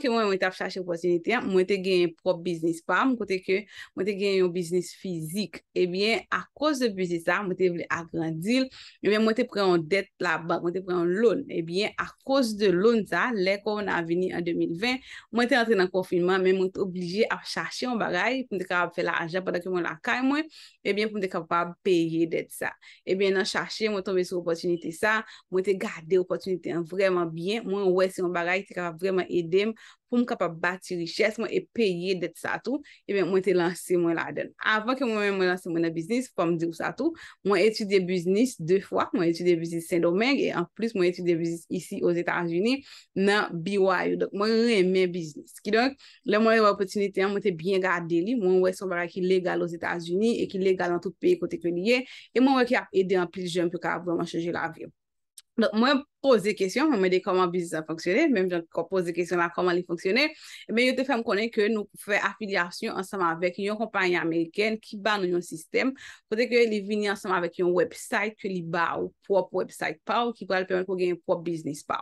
ke mwen mwen te ap chache opotunite, mwen te gen yon prop biznis pa, mwen kote ke mwen te gen yon biznis fizik, ebyen a kos de biznis sa, mwen te vle agrandil ebyen mwen te pre yon det la bak, mwen te pre yon lon, ebyen a kos de lon sa, lè kwa mwen avini an 2020, mwen te entre nan konfinman mwen mwen te oblije ap chache yon bagay pou mwen te kapab fe la ajan padak yon mwen lakay mwen ebyen pou mwen te kapab peye det sa, ebyen nan chache mwen tombe sou opotunite sa, mwen te gade opotunite an vreman byen, mwen wè si pou m kap a bati riches, mwen e peye det sa tou, e ben mwen te lanse mwen la den. Avan ke mwen mwen lanse mwen la biznis, pou m dirou sa tou, mwen etude biznis 2 fwa, mwen etude biznis Saint-Domingue, e an plus mwen etude biznis isi os Etats-Unis nan BYU. Mwen reme biznis. Ki donk, le mwen e wap otinite an, mwen te bien gade li, mwen wè sombara ki legal os Etats-Unis, e ki legal an tout pey kote kwenye, e mwen wè ki ap ede an plijen pou ka avwèman cheje la vyeb. Mwen pose de kesyon, mwen mwede koman biznis a fonksyoner, mwen mwen pose de kesyon a koman li fonksyoner, men yo te fèm konen ke nou fè afiliasyon ansanman vek yon kompanyen Ameriken ki ban nou yon sistem, pote ke li vini ansanman vek yon website ke li ban ou prop website pa ou ki pa al pwemene kwen gen yon prop biznis pa.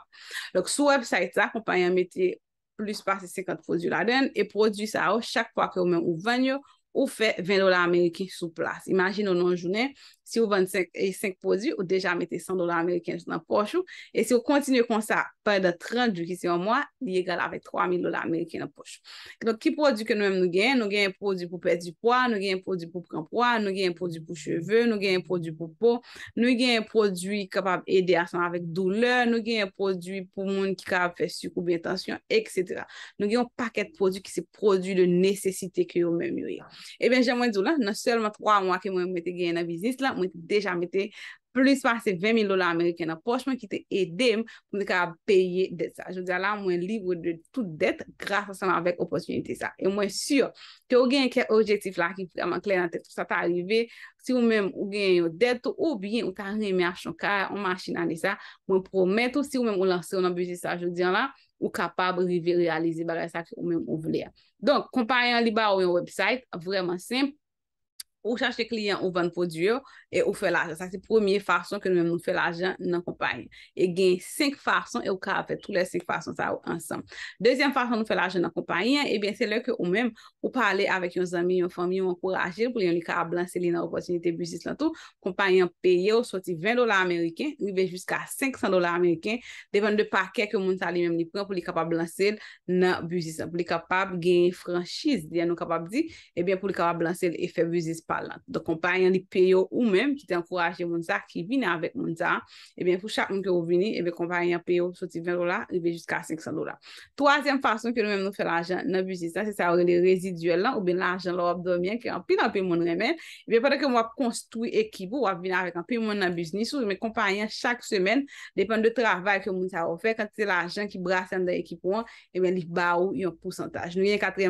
So, sou website la, kompanyen metye plus pas 50 fos yon la den, e produs a ou chak pwa ke yon men ou vanyo, ou fe 20 dolar Ameriken sou plas. Imagine ou nan jounen, si ou vande 5 produ ou deja mette 100 dolar Ameriken sou nan pochou, e si ou kontinu kon sa paye da 30 dukise yon mwa, li egal avek 3000 dolar Ameriken nan pochou. Don ki produ ke nou men nou gen, nou gen produ pou pez di pwa, nou gen produ pou pranpwa, nou gen produ pou cheveu, nou gen produ pou po, nou gen produ kapab ede asan avek douleur, nou gen produ pou moun ki kapab fe sukou bintansyon, etc. Nou gen paket produ ki se produ le nesesite ki yo men mwiriye. e ben jè mwen zou la, nan selman 3 mwa ki mwen mette gen na biznis la, mwen te deja mette Plus pa se 20.000 lola Ameriken aposman ki te edem pou di ka peye det sa. Je di ala mwen libre de tout det graf asan avèk oposminite sa. E mwen sur te ou genye kè orjetif la ki flèman kler nan te tout sa ta arrive. Si ou mèm ou genye yo det ou ou biyen ou ta remè a chonkare ou manchinane sa. Mwen promet ou si ou mèm ou lansè ou nan bejè sa je di ala ou kapab rive realize bagay sa ki ou mèm ou vle ya. Donk kompanyan li ba ou yon website vreman semp. ou chache de kliyen ou van po dyo e ou fe la ajan. Sa se premier fason ke nou men nou fe la ajan nan kompanyen. E gen 5 fason e ou ka apet tou le 5 fason sa ou ansam. Dezyen fason nou fe la ajan nan kompanyen e ben se lè ke ou men ou pale avek yon zami, yon fami, yon kourajil pou li yon li ka a blanse li nan opotunite buzis lantou. Kompanyen peye ou soti 20 dolar Ameriken ni vej jiska 500 dolar Ameriken devan de pa kek ou moun sa li men ni pren pou li ka pa blanse li nan buzis lantou. Pou li ka pa do kompanyan li peyo ou men ki te ankouraje moun ta, ki vina avek moun ta e ben pou chak moun ke ou vini e ben kompanyan peyo soti 20 dola rivejuska 500 dola. Troasyen fason ke nou men nou fe l'anjen nan bujnisa, se sa ou rene reziduel lan ou ben l'anjen lor wap domyen ki anpil anpil moun remen, e ben padan ke mwap konstoui ekip ou wap vina avek anpil moun nan bujnisa ou mwen kompanyan chak semen depen de travay ke moun ta ou fe kante se l'anjen ki brase an da ekip ou e ben li ba ou yon pousantaj. Nou yon katre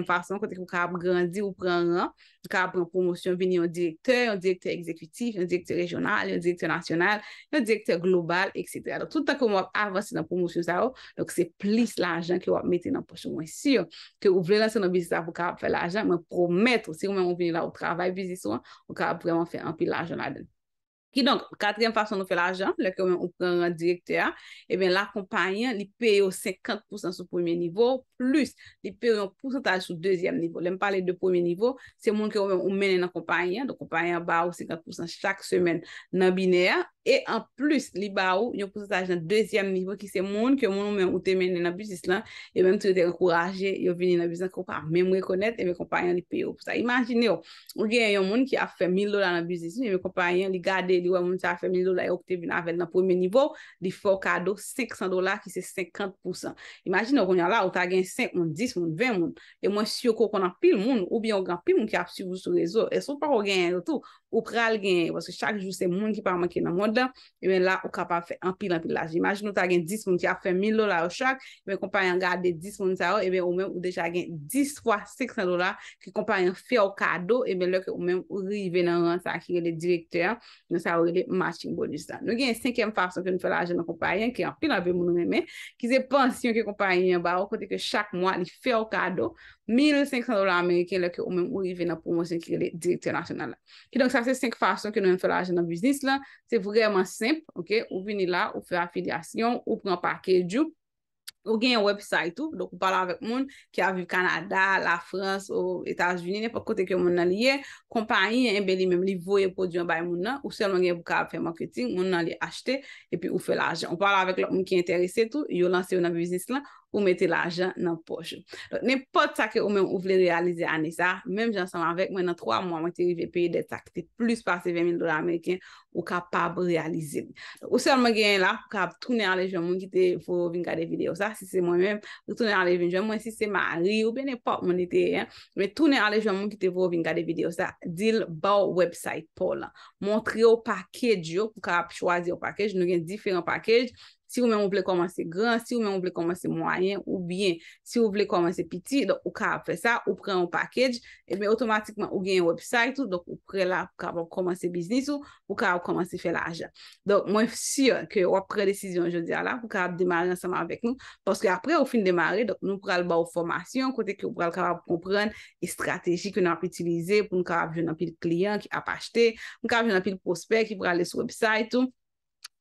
ni yon direkteur, yon direkteur ekzekwitif, yon direkteur rejonal, yon direkteur nasyonal, yon direkteur global, etc. Touta koum wap avansi nan promosyon sa ou, lak se plis la ajan ki wap meti nan pochon mwen si yo, ke ou vle lanse nan bizis avok ap fè la ajan, men promet ou si yon mwen mwen vini la ou travay biziso, wak ap vreman fè anpi la ajan la den. Ki donk, kateryen fason nou fe la ajan, lè ke ou men ou pran ran direkter, e eh ben la kompanyen li peye ou 50% sou pwemye nivou, plus li peye ou yon pwesantaj sou dezyen nivou. Lem pale de pwemye nivou, se moun ke ou men yon kompanyen, do kompanyen ba ou 50% chak semen nan bineya, e an plus li ba ou yon pwesantaj nan dezyen nivou, ki se moun ke moun ou men ou te men yon nabizis lan, yon e mèm te rekuraje, e yon vini nabizis lan kon pa mèm rekonèt, yon mèm kompanyen li peye ou pou sa. di wè moun chal fèmili do la e ok te vin avèd nan pwemè nivou, di fò kado 500 do la ki se 50%. Imagin nou konyan la, ou ta gen 5 moun, 10 moun, 20 moun, e mwen si yo kò konan pil moun, ou bi yo gen pil moun ki ap si bousou rezo, e sou pa kò gen enzotou, ou pral gen, woske chak jou se moun ki parman ki nan modan, e ben la ou kapan fe anpil anpil la, jimaj nou ta gen 10 moun ki a fe 1000 lola ou chak, e ben kompanyan gade 10 moun sa ou, e ben ou men ou deja gen 10 x 600 lola ki kompanyan fe ou kado, e ben lò ke ou men ou rive nan ran sa ki gen le direkteur nan sa ou gen le matching bonus la nou gen 5e fason ke nou fe la ajen nan kompanyan ki anpil anpe moun mè mè, ki se pensyon ki kompanyan ba ou kote ke chak mwa ni fe ou kado, 1500 lola ameriken lò ke ou men ou rive nan promosyon ki gen le direkte se 5 fason ke nou yon fè la ajen nan biznis lan, se vreman semp, ok, ou vini la, ou fè afiliasyon, ou pran pakè diou, ou gen yon website tou, dok ou pala avèk moun, ki aviv Kanada, la Frans, ou Etats-Unis, ne pa kote ke moun nan liye, kompanyen yon embe li mèm, li voye pò diyon bay moun nan, ou sel moun gen pou ka ap fè marketing, moun nan liye achete, e pi ou fè la ajen. Ou pala avèk lò moun ki enterese tou, yo lanse yon nan biznis lan, pou mette la ajan nan poche. Nen pot sa ke ou men ou vle realize ane sa, men jansan anvek, men nan 3 mwan mwen te rive peye de sa, ki te plus pa se 20 000 dolar Ameriken ou kapab realize. Ou sel men gen la, pou kap toune ale jwenn mwen ki te vwo vingade video sa, si se mwen men, toune ale vingade, mwen si se mwen ari ou ben ne pot mwen ite, men toune ale jwenn mwen ki te vwo vingade video sa, dil ba ou website pou la. Montre ou paked yo pou kap chwazi ou paked, nou gen diferent paked, si ou men ou vle komanse gran, si ou men ou vle komanse mwayen ou bien, si ou vle komanse piti, donc ou ka ap fè sa, ou pren ou pakèdj, et men otomatikman ou gen website ou, donc ou pren la pou ka ap komanse biznis ou, ou ka ap komanse fè la ajan. Donc mwen fè sir ke ou ap pren desisyon jòdia la pou ka ap demare ansama avèk nou, pòske apre ou fin demare nou pral ba ou formasyon, kote ki ou pral ka ap kompran e strateji ki nou ap itilize pou nou ka ap joun apil kliyan ki ap achete, nou ka ap joun apil prospèk ki pral lè sou website ou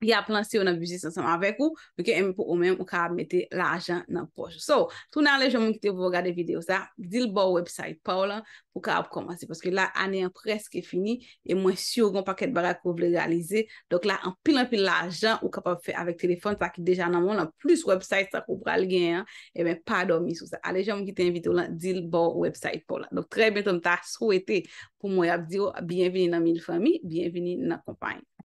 ya planse yo nan bujis ansam avek ou, vike eme pou ou men, ou ka ap mette la ajan nan poche. So, tou nan le jom mkite ou pou vokade video sa, dil bo website pa ou lan, ou ka ap komansi, paske la ane an preske fini, e mwen syo gon paket barak ou vlegalize, dok la an pilan pil la ajan, ou ka pa fe avik telefon, sa ki deja nan moun lan plus website sa, pou pral gen, e ben pa domi sou sa. Ale jom mkite yon video lan, dil bo website pa ou lan. Dok tre ben ton ta souwete, pou mwen ap diyo, bienveni nan min fami, bienveni nan kompany.